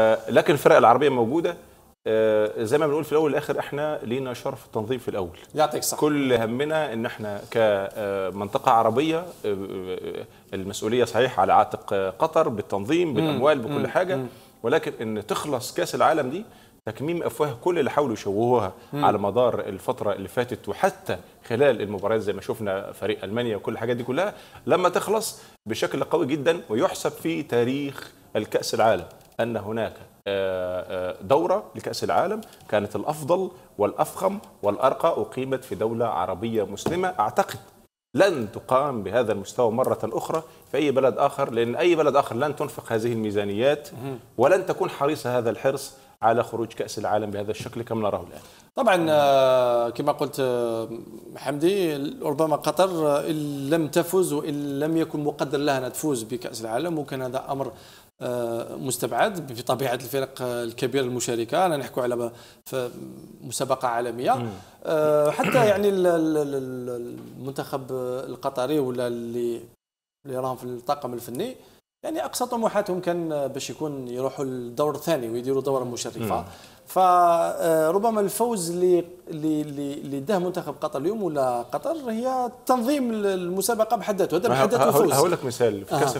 آه، لكن الفرق العربيه موجوده آه، زي ما بنقول في الاول والاخر احنا لينا شرف التنظيم في الاول يعطيك صح كل همنا ان احنا كمنطقه آه، عربيه المسؤوليه صحيح على عاتق قطر بالتنظيم بالاموال بكل حاجه ولكن ان تخلص كاس العالم دي تكميم افواه كل اللي حاولوا يشوهوها على مدار الفتره اللي فاتت وحتى خلال المباريات زي ما شفنا فريق المانيا وكل الحاجات دي كلها لما تخلص بشكل قوي جدا ويحسب في تاريخ الكاس العالم أن هناك آه، آه، دورة لكأس العالم كانت الأفضل والأفخم والأرقى أقيمت في دولة عربية مسلمة أعتقد لن تقام بهذا المستوى مرة أخرى في أي بلد آخر لأن أي بلد آخر لن تنفق هذه الميزانيات ولن تكون حريصة هذا الحرص على خروج كاس العالم بهذا الشكل كما نراه الان طبعا آه، كما قلت آه، حمدي ربما قطر آه، ان لم تفز وان لم يكن مقدر لها ان تفوز بكاس العالم وكان هذا امر مستبعد بطبيعه الفرق الكبيره المشاركه انا نحكو على مسابقه عالميه حتى يعني المنتخب القطري ولا اللي اللي راهم في الطاقم الفني يعني اقصى طموحاتهم كان باش يكون يروحوا للدور الثاني ويديروا دوره مشرفه فربما آه، الفوز اللي اللي اللي داه منتخب قطر اليوم ولا قطر هي تنظيم المسابقه بحد ذاته هذا بحد ذاته الفوز هقول لك مثال في كاس